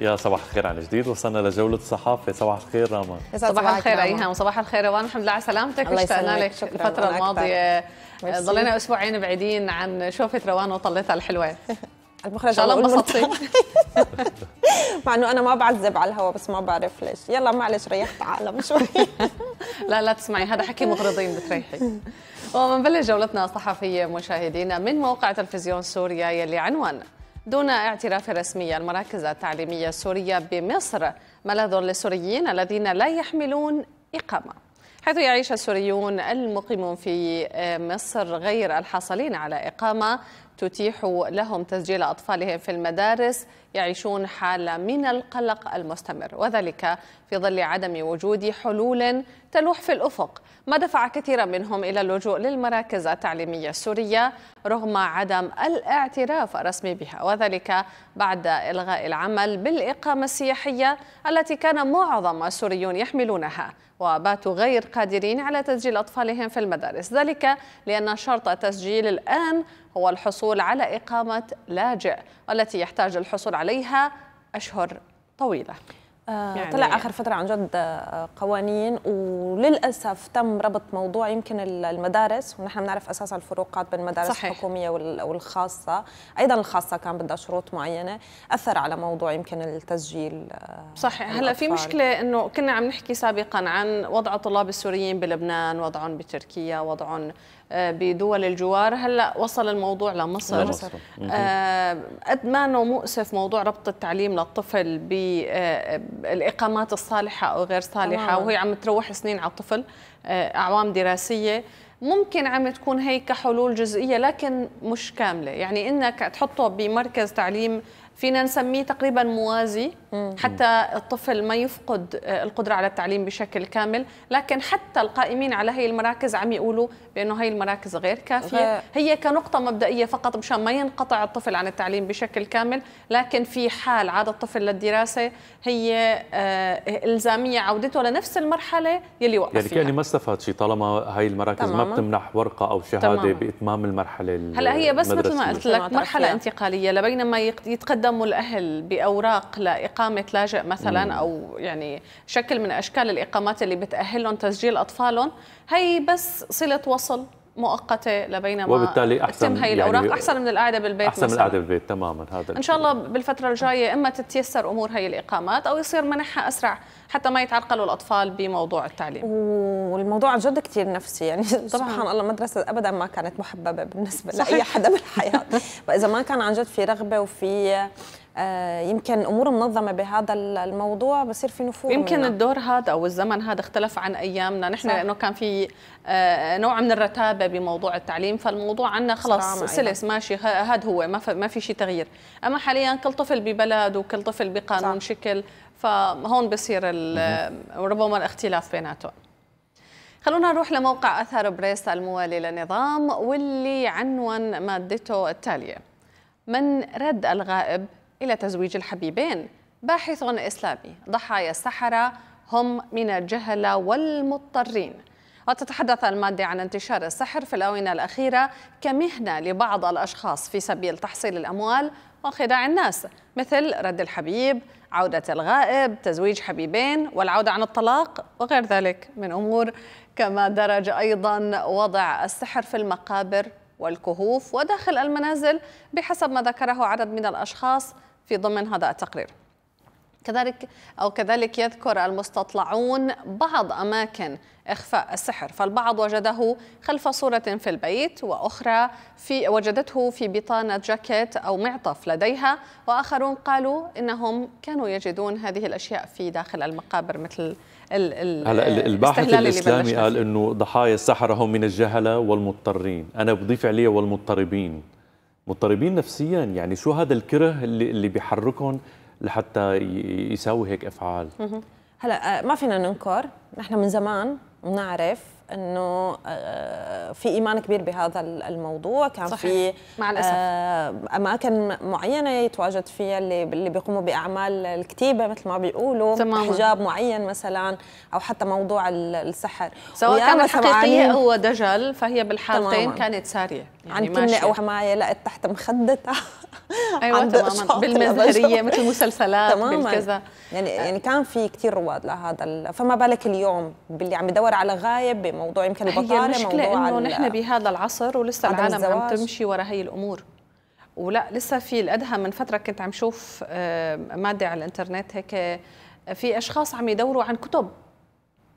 يا صباح الخير عن جديد وصلنا لجولة الصحافة صباح الخير راما صباح الخير ايهام وصباح الخير روان الحمد لله على سلامتك اشتقنا لك الفترة الماضية ضلينا اسبوعين بعيدين عن شوفة روان وطلتها الحلوة المخرج ان شاء الله انبسطتي مع انه انا ما بعذب على الهوا بس ما بعرف ليش يلا معلش ريحت عالم شوي لا لا تسمعي هذا حكي مغرضين بتريحي ومنبلش جولتنا الصحفية مشاهدينا من موقع تلفزيون سوريا يلي عنوان دون اعتراف رسمي المراكز التعليمية السورية بمصر ملاذ للسوريين الذين لا يحملون إقامة حيث يعيش السوريون المقيمون في مصر غير الحاصلين على إقامة تتيح لهم تسجيل أطفالهم في المدارس يعيشون حالة من القلق المستمر وذلك في ظل عدم وجود حلول تلوح في الأفق ما دفع كثيرا منهم إلى اللجوء للمراكز التعليمية السورية رغم عدم الاعتراف الرسمي بها وذلك بعد إلغاء العمل بالإقامة السياحية التي كان معظم السوريون يحملونها وباتوا غير قادرين على تسجيل أطفالهم في المدارس ذلك لأن شرط التسجيل الآن هو الحصول على إقامة لاجئ والتي يحتاج الحصول عليها أشهر طويلة آه، يعني طلع اخر فتره عن جد آه، قوانين وللاسف تم ربط موضوع يمكن المدارس ونحن بنعرف اساسا الفروقات بين المدارس صحيح. الحكوميه والخاصه ايضا الخاصه كان بدها شروط معينه اثر على موضوع يمكن التسجيل آه، صحيح هلا في مشكله انه كنا عم نحكي سابقا عن وضع الطلاب السوريين بلبنان وضعهم بتركيا وضعهم بدول الجوار هلا وصل الموضوع لمصر قد ما انه مؤسف موضوع ربط التعليم للطفل ب الاقامات الصالحه او غير صالحه وهي عم تروح سنين على الطفل آه، اعوام دراسيه ممكن عم تكون هي كحلول جزئيه لكن مش كامله يعني انك تحطه بمركز تعليم فينا نسميه تقريبا موازي حتى الطفل ما يفقد آه، القدرة على التعليم بشكل كامل لكن حتى القائمين على هي المراكز عم يقولوا بأنه هي المراكز غير كافية هي كنقطة مبدئية فقط مشان ما ينقطع الطفل عن التعليم بشكل كامل لكن في حال عاد الطفل للدراسة هي آه، إلزامية عودته لنفس المرحلة يلي وقف يعني فيها. يعني ما استفاد شيء طالما هاي المراكز تماما. ما بتمنح ورقة أو شهادة تماما. بإتمام المرحلة هلا هي بس مثل ما قلت لك مرحلة انتقالية لبينما يتقدم تقدموا الاهل باوراق لاقامه لاجئ مثلا مم. او يعني شكل من اشكال الاقامات اللي بتاهلهم تسجيل اطفالهم هي بس صله وصل مؤقته لبينما وبالتالي احسن هي يعني الاوراق يعني احسن من القاعدة بالبيت احسن من القاعدة بالبيت تماما هذا ان شاء الله بالفتره الجايه اما تتيسر امور هي الاقامات او يصير منحها اسرع حتى ما يتعرقلوا الاطفال بموضوع التعليم والموضوع عن جد كثير نفسي يعني طبعا. سبحان الله المدرسه ابدا ما كانت محببه بالنسبه صحيح. لاي حدا بالحياه فاذا ما كان عن جد في رغبه وفي آه، يمكن امور منظمه بهذا الموضوع بصير في نفور يمكن منها. الدور هذا او الزمن هذا اختلف عن ايامنا نحن صح. لانه كان في آه، نوع من الرتابه بموضوع التعليم فالموضوع عندنا خلص سلس ماشي هذا هو ما, في شيء تغيير اما حاليا كل طفل ببلد وكل طفل بقانون صح. شكل فهون بصير ربما الاختلاف بيناتهم خلونا نروح لموقع أثر بريس الموالي للنظام واللي عنون مادته التالية من رد الغائب إلى تزويج الحبيبين باحث إسلامي ضحايا السحرة هم من الجهلة والمضطرين وتتحدث المادة عن انتشار السحر في الآونة الأخيرة كمهنة لبعض الأشخاص في سبيل تحصيل الأموال وخداع الناس مثل رد الحبيب عودة الغائب تزويج حبيبين والعودة عن الطلاق وغير ذلك من أمور كما درج أيضا وضع السحر في المقابر والكهوف وداخل المنازل بحسب ما ذكره عدد من الأشخاص في ضمن هذا التقرير كذلك أو كذلك يذكر المستطلعون بعض أماكن إخفاء السحر فالبعض وجده خلف صورة في البيت وأخرى في وجدته في بطانة جاكيت أو معطف لديها وآخرون قالوا إنهم كانوا يجدون هذه الأشياء في داخل المقابر مثل هلا الباحث الإسلامي قال إنه ضحايا السحرة هم من الجهلة والمضطرين أنا بضيف عليه والمضطربين مضطربين نفسيا يعني شو هذا الكره اللي, اللي بيحركهم لحتى يساوي هيك افعال هلا آه، ما فينا ننكر نحن من زمان بنعرف انه آه، في ايمان كبير بهذا الموضوع كان صحيح. في مع الاسف آه، اماكن معينه يتواجد فيها اللي اللي بيقوموا باعمال الكتيبه مثل ما بيقولوا تماما. حجاب معين مثلا او حتى موضوع السحر سواء كانت حقيقيه او دجل فهي بالحالتين كانت ساريه يعني عن كمله او حمايه لقت تحت مخدتها ايوه تماما بالمزهريه مثل المسلسلات بالكذا يعني يعني كان في كثير رواد لهذا فما بالك اليوم باللي عم يدور على غايب موضوع يمكن البطاله هي المشكلة موضوع انه نحن بهذا العصر ولسه العالم الزواج. عم تمشي ورا هي الامور ولا لسه في الادهى من فتره كنت عم شوف آه، ماده على الانترنت هيك آه، في اشخاص عم يدوروا عن كتب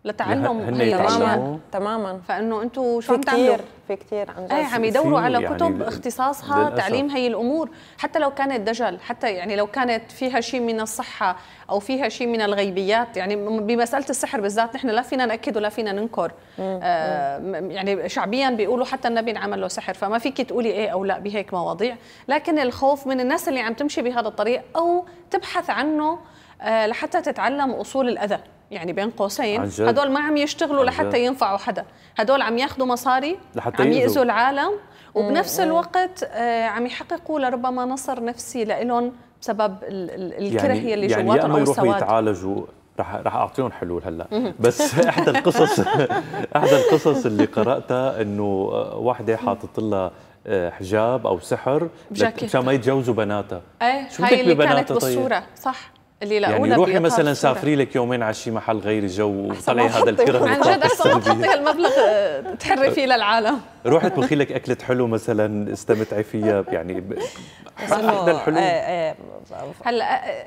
لتعلم تماما تماما فانه انتم شو عم تعملوا في كثير عن جد ايه عم يدوروا على يعني كتب اختصاصها للأسف. تعليم هي الامور حتى لو كانت دجل حتى يعني لو كانت فيها شيء من الصحه او فيها شيء من الغيبيات يعني بمساله السحر بالذات نحن لا فينا ناكد ولا فينا ننكر مم. آه يعني شعبيا بيقولوا حتى النبي انعمل له سحر فما فيك تقولي ايه او لا بهيك مواضيع لكن الخوف من الناس اللي عم تمشي بهذا الطريق او تبحث عنه آه لحتى تتعلم اصول الاذى يعني بين قوسين هدول ما عم يشتغلوا لحتى ينفعوا حدا هدول عم ياخذوا مصاري لحتى عم يأذوا العالم وبنفس الوقت آه، عم يحققوا لربما نصر نفسي لإلهم بسبب يعني الكره يعني اللي يعني جواتهم يعني السواد يعني يتعالجوا رح رح اعطيهم حلول هلا بس احدى القصص احدى القصص اللي قراتها انه آه، واحده حاطط لها آه، حجاب او سحر مشان ما يتجوزوا بناتها ايه هاي اللي كانت طيب؟ بالصوره طيب. صح اللي يعني روحي مثلا سافري لك يومين على شي محل غير جو وطلعي هذا الكره عن جد احسن ما تحطي هالمبلغ آه، تحري فيه للعالم روحي تطبخي لك اكله حلو مثلا استمتعي فيها يعني احدى الحلول آه، آه، هلا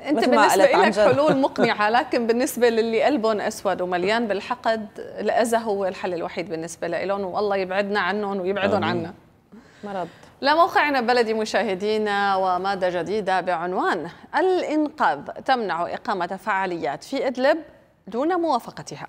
انت بالنسبه لك حلول مقنعه لكن بالنسبه للي قلبهم اسود ومليان بالحقد الاذى هو الحل الوحيد بالنسبه لهم والله يبعدنا عنهم ويبعدهم عنا مرض لموقعنا البلدي مشاهدينا ومادة جديدة بعنوان الإنقاذ تمنع إقامة فعاليات في إدلب دون موافقتها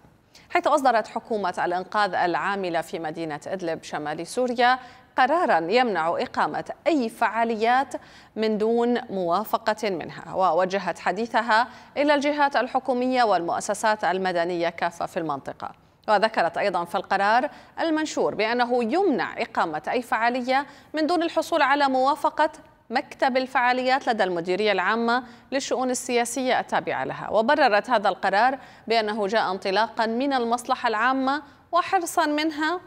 حيث أصدرت حكومة الإنقاذ العاملة في مدينة إدلب شمال سوريا قرارا يمنع إقامة أي فعاليات من دون موافقة منها ووجهت حديثها إلى الجهات الحكومية والمؤسسات المدنية كافة في المنطقة وذكرت أيضا في القرار المنشور بأنه يمنع إقامة أي فعالية من دون الحصول على موافقة مكتب الفعاليات لدى المديرية العامة للشؤون السياسية التابعة لها وبررت هذا القرار بأنه جاء انطلاقا من المصلحة العامة وحرصا منها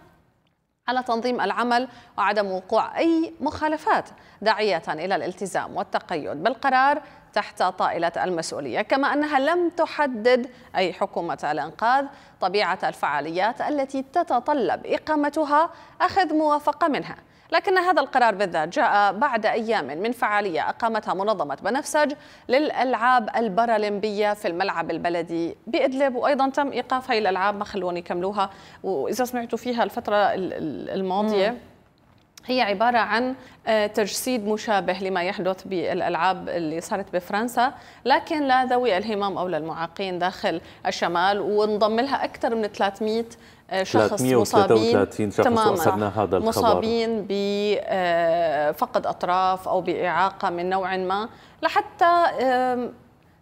على تنظيم العمل وعدم وقوع أي مخالفات داعية إلى الالتزام والتقيد بالقرار تحت طائلة المسؤولية كما أنها لم تحدد أي حكومة الإنقاذ طبيعة الفعاليات التي تتطلب إقامتها أخذ موافقة منها لكن هذا القرار بالذات جاء بعد أيام من فعالية أقامتها منظمة بنفسج للألعاب البارالمبية في الملعب البلدي بإدلب وأيضا تم إيقاف هاي الألعاب ما خلوني يكملوها وإذا سمعتوا فيها الفترة الماضية هي عبارة عن آه، تجسيد مشابه لما يحدث بالألعاب اللي صارت بفرنسا لكن لذوي الهمم أو للمعاقين داخل الشمال وانضم لها أكثر من 300 آه، شخص مصابين شخص تماما هذا الخبر. مصابين بفقد آه، أطراف أو بإعاقة من نوع ما لحتى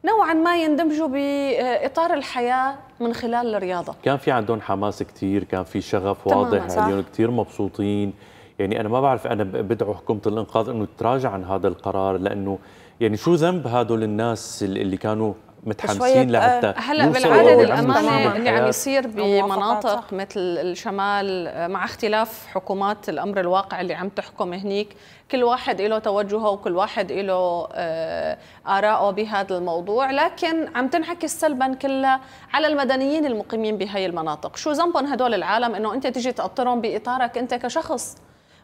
نوعا ما يندمجوا باطار الحياه من خلال الرياضه كان في عندهم حماس كثير كان في شغف واضح يعني كثير مبسوطين يعني انا ما بعرف انا بدعو حكومه الانقاذ انه تراجع عن هذا القرار لانه يعني شو ذنب هذول الناس اللي كانوا متحمسين لحتى آه، هلا بالعاده الامانه اللي عم يصير بمناطق مثل الشمال آه، مع اختلاف حكومات الامر الواقع اللي عم تحكم هنيك كل واحد له توجهه وكل واحد له آه، آراءه بهذا الموضوع لكن عم تنعكس سلبا كلها على المدنيين المقيمين بهي المناطق شو ذنبهم هدول العالم انه انت تيجي تقطرهم باطارك انت كشخص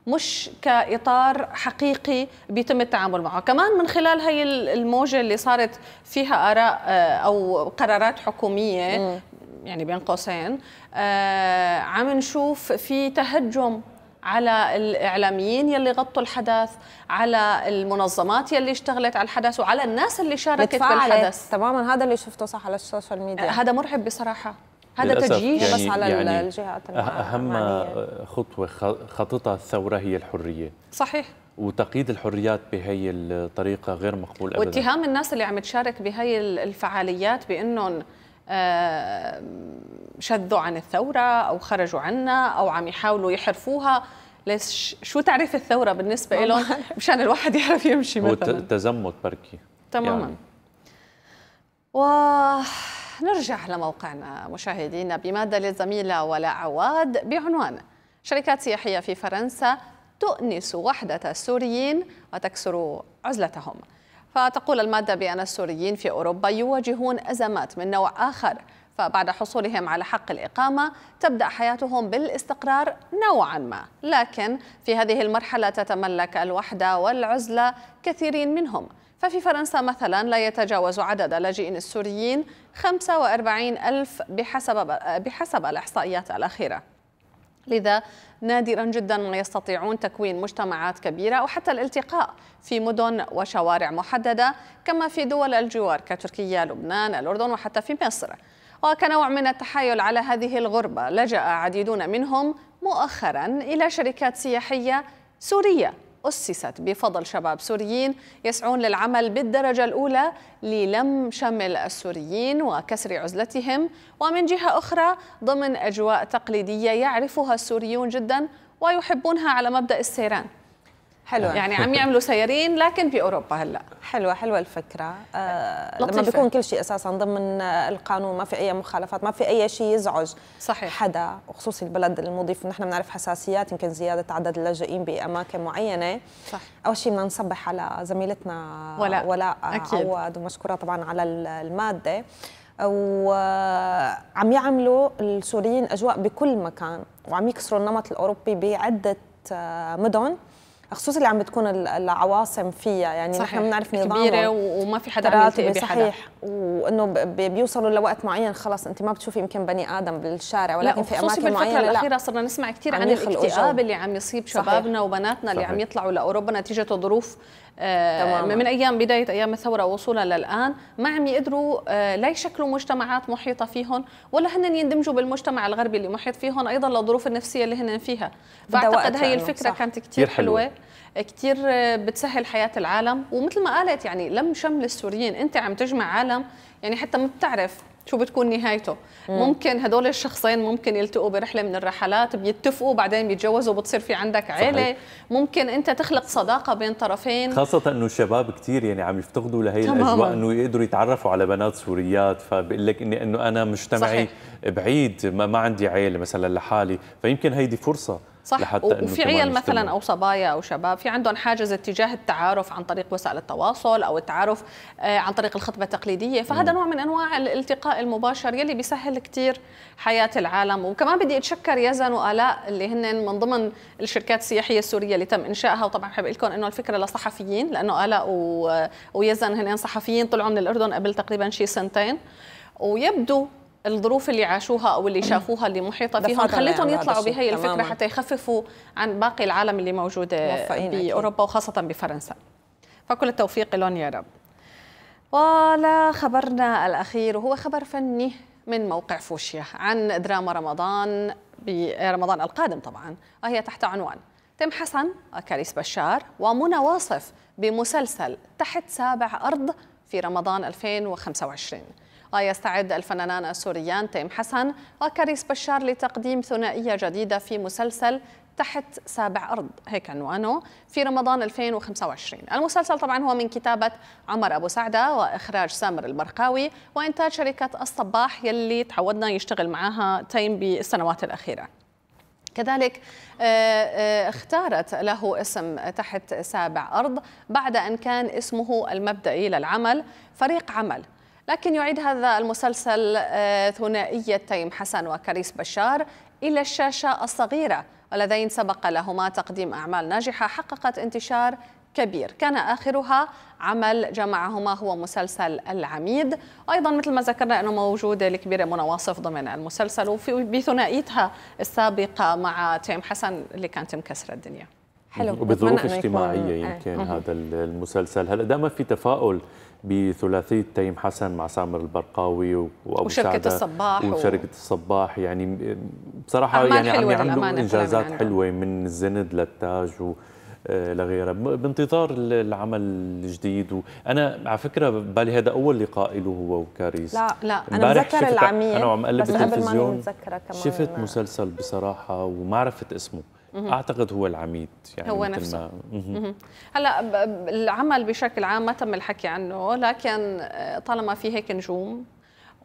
مش كاطار حقيقي بيتم التعامل معه كمان من خلال هي الموجه اللي صارت فيها اراء آه، او قرارات حكوميه م. يعني بين قوسين آه، عم نشوف في تهجم على الاعلاميين يلي غطوا الحدث على المنظمات يلي اشتغلت على الحدث وعلى الناس اللي شاركت بالحدث تماما هذا اللي شفته صح على السوشيال ميديا آه، هذا مرعب بصراحه هذا تجييش يعني بس على يعني الجهات أه- اهم يعني. خطوه خططها الثوره هي الحريه صحيح وتقييد الحريات بهي الطريقه غير مقبول ابدا واتهام الناس اللي عم تشارك بهي الفعاليات بانهم آه، شذوا عن الثوره او خرجوا عنا او عم يحاولوا يحرفوها ليش شو تعريف الثوره بالنسبه لهم مشان الواحد يعرف يمشي مثلا هو تزمت بركي تماما يعني. و نرجع لموقعنا مشاهدينا بمادة للزميلة ولا عواد بعنوان شركات سياحية في فرنسا تؤنس وحدة السوريين وتكسر عزلتهم فتقول المادة بأن السوريين في أوروبا يواجهون أزمات من نوع آخر فبعد حصولهم على حق الإقامة تبدأ حياتهم بالاستقرار نوعا ما لكن في هذه المرحلة تتملك الوحدة والعزلة كثيرين منهم ففي فرنسا مثلا لا يتجاوز عدد اللاجئين السوريين 45 ألف بحسب, بحسب الإحصائيات الأخيرة لذا نادرا جدا ما يستطيعون تكوين مجتمعات كبيرة أو حتى الالتقاء في مدن وشوارع محددة كما في دول الجوار كتركيا لبنان الأردن وحتى في مصر وكنوع من التحايل على هذه الغربة لجأ عديدون منهم مؤخرا إلى شركات سياحية سورية أسست بفضل شباب سوريين يسعون للعمل بالدرجة الأولى للم شمل السوريين وكسر عزلتهم ومن جهة أخرى ضمن أجواء تقليدية يعرفها السوريون جدا ويحبونها على مبدأ السيران حلوة يعني عم يعملوا سيارين لكن بأوروبا هلا حلوة حلوة الفكرة آه لطيفة. لما بيكون كل شيء أساسا ضمن آه، القانون ما في أي مخالفات ما في أي شيء يزعج صحيح. حدا وخصوصي البلد المضيف نحن بنعرف حساسيات يمكن زيادة عدد اللاجئين بأماكن معينة صح أول شيء بدنا نصبح على زميلتنا ولاء ولاء آه، عواد ومشكورة طبعا على المادة وعم آه، يعملوا السوريين أجواء بكل مكان وعم يكسروا النمط الأوروبي بعدة مدن خصوصا اللي عم بتكون العواصم فيها يعني صحيح. نحن بنعرف نظام كبيره وما في حدا عم بحدا صحيح وانه بيوصلوا لوقت معين خلاص انت ما بتشوفي يمكن بني ادم بالشارع ولكن في اماكن معينه بالفتره الاخيره صرنا نسمع كثير عن الاكتئاب اللي عم يصيب شبابنا وبناتنا اللي صحيح. عم يطلعوا لاوروبا نتيجه ظروف تماما. من ايام بدايه ايام الثوره وصولا للان ما عم يقدروا آه، لا يشكلوا مجتمعات محيطه فيهم ولا هن يندمجوا بالمجتمع الغربي اللي محيط فيهم ايضا للظروف النفسيه اللي هن فيها فاعتقد هي الفكره صح. كانت كثير حلوه, حلوة. كثير آه، بتسهل حياة العالم ومثل ما قالت يعني لم شمل السوريين أنت عم تجمع عالم يعني حتى ما بتعرف شو بتكون نهايته مم. ممكن هدول الشخصين ممكن يلتقوا برحله من الرحلات بيتفقوا بعدين بيتجوزوا وبتصير في عندك عيله صحيح. ممكن انت تخلق صداقه بين طرفين خاصه انه الشباب كثير يعني عم يفتقدوا لهي تماما. الاجواء انه يقدروا يتعرفوا على بنات سوريات فبقول لك اني انه انا مجتمعي صحيح. بعيد ما, ما عندي عيله مثلا لحالي فيمكن هيدي فرصه صح لحتى وفي عيال مثلا او صبايا او شباب في عندهم حاجز اتجاه التعارف عن طريق وسائل التواصل او التعارف آه، عن طريق الخطبه التقليديه فهذا نوع من انواع الالتقاء المباشر يلي بيسهل كثير حياه العالم وكمان بدي اتشكر يزن والاء اللي هن من ضمن الشركات السياحيه السوريه اللي تم انشائها وطبعا بحب لكم انه الفكره لصحفيين لانه الاء و... ويزن هن صحفيين طلعوا من الاردن قبل تقريبا شي سنتين ويبدو الظروف اللي عاشوها او اللي شافوها اللي محيطه فيهم خليتهم يطلعوا بهي الفكره حتى يخففوا عن باقي العالم اللي موجوده آه، باوروبا وخاصه بفرنسا فكل التوفيق لهم يا رب ولا خبرنا الاخير وهو خبر فني من موقع فوشيا عن دراما رمضان برمضان القادم طبعا وهي تحت عنوان تم حسن كاريس بشار ومنى واصف بمسلسل تحت سابع أرض في رمضان 2025 ويستعد الفنانان السوريان تيم حسن وكاريس بشار لتقديم ثنائية جديدة في مسلسل تحت سابع أرض هيك عنوانه في رمضان 2025 المسلسل طبعا هو من كتابة عمر أبو سعدة وإخراج سامر البرقاوي وإنتاج شركة الصباح يلي تعودنا يشتغل معها تيم بالسنوات الأخيرة كذلك آه، آه، اختارت له اسم تحت سابع أرض بعد أن كان اسمه المبدئي للعمل فريق عمل لكن يعيد هذا المسلسل آه، ثنائيتين حسن وكريس بشار إلى الشاشة الصغيرة واللذين سبق لهما تقديم أعمال ناجحة حققت انتشار كبير كان آخرها عمل جمعهما هو مسلسل العميد أيضا مثل ما ذكرنا أنه موجودة الكبيرة منى واصف ضمن المسلسل وفي بثنائيتها السابقة مع تيم حسن اللي كانت مكسرة الدنيا حلو وبظروف اجتماعية إيه. يمكن آه. هذا المسلسل هلا دائما في تفاؤل بثلاثيه تيم حسن مع سامر البرقاوي وابو وشركه الصباح وشركه و... الصباح يعني بصراحه يعني عم يعملوا انجازات حلوه من الزند للتاج و... آه، لغيرها بانتظار العمل الجديد وانا على فكره بالي هذا اول لقاء له هو وكاريس لا لا انا بتذكر العميل انا عم قلب التلفزيون شفت مسلسل بصراحه وما عرفت اسمه اعتقد هو العميد يعني هو نفسه ما... هلا العمل بشكل عام ما تم الحكي عنه لكن آه، طالما في هيك نجوم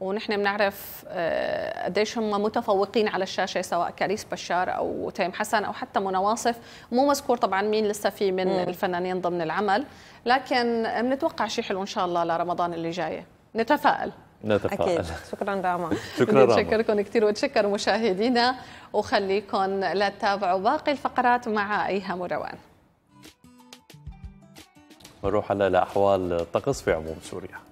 ونحن بنعرف آه، قديش هم متفوقين على الشاشه سواء كاريس بشار او تيم حسن او حتى منى واصف مو مذكور طبعا مين لسه في من مم. الفنانين ضمن العمل لكن آه، بنتوقع شيء حلو ان شاء الله لرمضان اللي جايه نتفائل نتفائل شكرا راما شكرا راما نشكركم كثير وتشكر مشاهدينا وخليكم لا تتابعوا باقي الفقرات مع ايهام وروان نروح هلا لاحوال الطقس في عموم سوريا